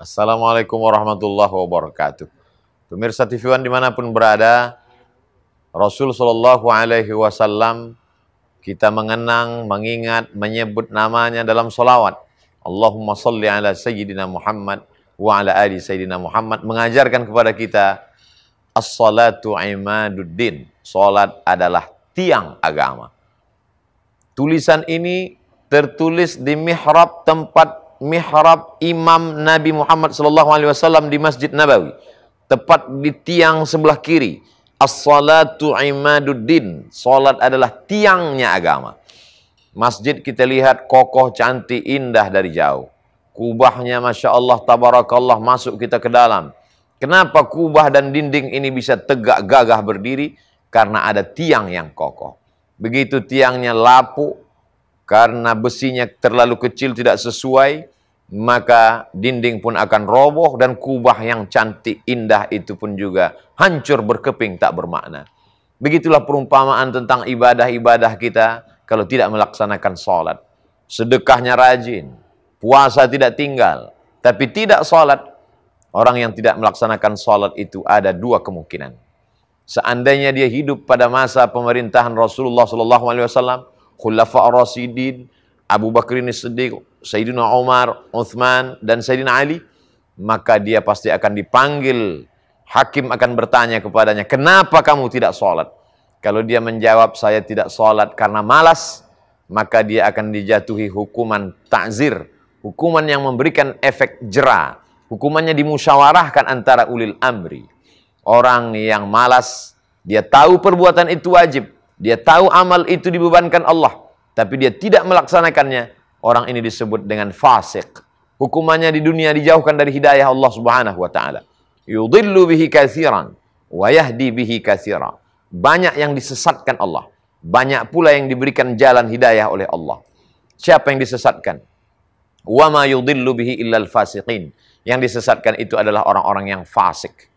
Assalamualaikum warahmatullahi wabarakatuh. Pemirsa TV One dimanapun berada, Rasul Shallallahu Alaihi Wasallam kita mengenang, mengingat, menyebut namanya dalam solawat. Allahumma salli ala Sayyidina Muhammad wa ala ali Sayyidina Muhammad mengajarkan kepada kita as-salatu imaduddin. Salat adalah tiang agama. Tulisan ini tertulis di mihrab tempat mihrab imam Nabi Muhammad SAW di Masjid Nabawi. Tepat di tiang sebelah kiri. As-salatu imaduddin. Salat adalah tiangnya agama. Masjid kita lihat kokoh, cantik, indah dari jauh. Kubahnya Masya Allah, Tabarakallah masuk kita ke dalam. Kenapa kubah dan dinding ini bisa tegak gagah berdiri? Karena ada tiang yang kokoh. Begitu tiangnya lapuk, karena besinya terlalu kecil tidak sesuai, maka dinding pun akan roboh dan kubah yang cantik indah itu pun juga hancur berkeping tak bermakna. Begitulah perumpamaan tentang ibadah-ibadah kita kalau tidak melaksanakan sholat. Sedekahnya rajin, puasa tidak tinggal, tapi tidak sholat. Orang yang tidak melaksanakan sholat itu ada dua kemungkinan. Seandainya dia hidup pada masa pemerintahan Rasulullah SAW, Khulafa Rasidin, Abu ini sedih, Sayyidina Umar, Uthman, dan Sayyidina Ali, maka dia pasti akan dipanggil. Hakim akan bertanya kepadanya, kenapa kamu tidak sholat? Kalau dia menjawab, saya tidak sholat karena malas, maka dia akan dijatuhi hukuman takzir, hukuman yang memberikan efek jerah, hukumannya dimusyawarahkan antara ulil amri. Orang yang malas, dia tahu perbuatan itu wajib, dia tahu amal itu dibebankan Allah, tapi dia tidak melaksanakannya. Orang ini disebut dengan fasik. Hukumannya di dunia dijauhkan dari hidayah Allah Subhanahu wa taala. Yudhillu bihi katsiran wa yahdi bihi katsira. Banyak yang disesatkan Allah, banyak pula yang diberikan jalan hidayah oleh Allah. Siapa yang disesatkan? Wa ma yudhillu bihi illal fasiqin. Yang disesatkan itu adalah orang-orang yang fasik.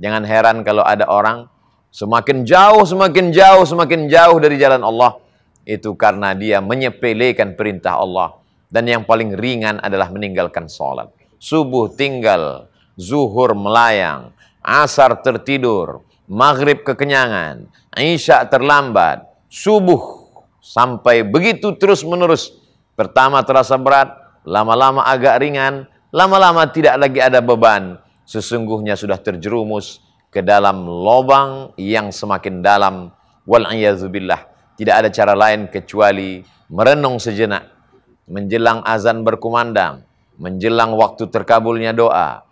Jangan heran kalau ada orang Semakin jauh, semakin jauh, semakin jauh dari jalan Allah. Itu karena dia menyepelekan perintah Allah. Dan yang paling ringan adalah meninggalkan sholat. Subuh tinggal, zuhur melayang, asar tertidur, maghrib kekenyangan, isya terlambat, subuh sampai begitu terus menerus. Pertama terasa berat, lama-lama agak ringan, lama-lama tidak lagi ada beban. Sesungguhnya sudah terjerumus ke dalam lubang yang semakin dalam wal tidak ada cara lain kecuali merenung sejenak menjelang azan berkumandang menjelang waktu terkabulnya doa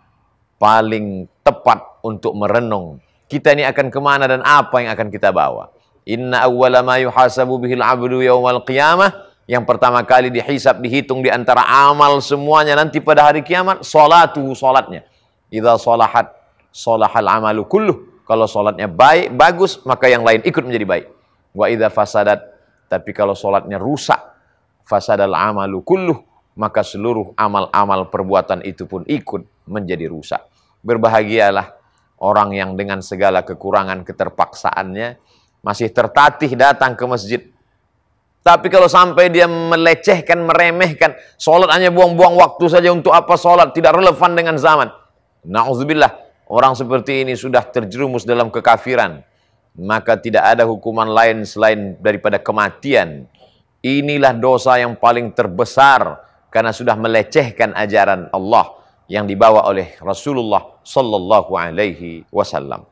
paling tepat untuk merenung kita ini akan kemana dan apa yang akan kita bawa inna awwala ma yuhasabu bihil abdu yaumal qiyamah yang pertama kali dihisap dihitung di antara amal semuanya nanti pada hari kiamat tuh salatnya kita salahat solahal amalu kulluh. Kalau solatnya baik, bagus, maka yang lain ikut menjadi baik. Wa idha fasadat. Tapi kalau solatnya rusak, fasadal amalu kulluh. Maka seluruh amal-amal perbuatan itu pun ikut menjadi rusak. Berbahagialah orang yang dengan segala kekurangan keterpaksaannya masih tertatih datang ke masjid. Tapi kalau sampai dia melecehkan, meremehkan, solat hanya buang-buang waktu saja untuk apa solat? tidak relevan dengan zaman. Nauzubillah Orang seperti ini sudah terjerumus dalam kekafiran, maka tidak ada hukuman lain selain daripada kematian. Inilah dosa yang paling terbesar karena sudah melecehkan ajaran Allah yang dibawa oleh Rasulullah sallallahu alaihi wasallam.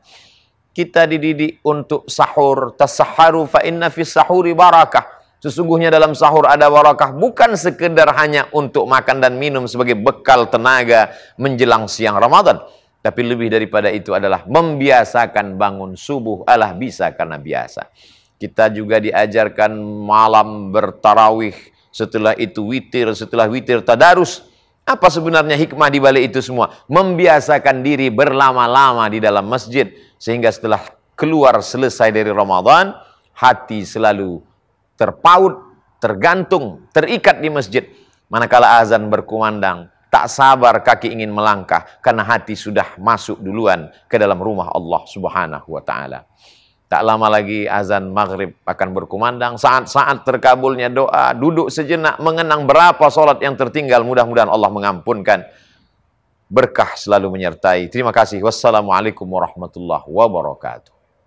Kita dididik untuk sahur, tasaharu fa inna fi sahuri barakah. Sesungguhnya dalam sahur ada barakah bukan sekedar hanya untuk makan dan minum sebagai bekal tenaga menjelang siang Ramadan tapi lebih daripada itu adalah membiasakan bangun subuh. Allah bisa karena biasa. Kita juga diajarkan malam bertarawih. Setelah itu witir, setelah witir tadarus. Apa sebenarnya hikmah di balik itu semua? Membiasakan diri berlama-lama di dalam masjid. Sehingga setelah keluar selesai dari Ramadan, hati selalu terpaut, tergantung, terikat di masjid. Manakala azan berkumandang, tak sabar kaki ingin melangkah karena hati sudah masuk duluan ke dalam rumah Allah Subhanahu wa taala. Tak lama lagi azan maghrib akan berkumandang. Saat-saat terkabulnya doa, duduk sejenak mengenang berapa solat yang tertinggal. Mudah-mudahan Allah mengampunkan. Berkah selalu menyertai. Terima kasih. Wassalamualaikum warahmatullahi wabarakatuh.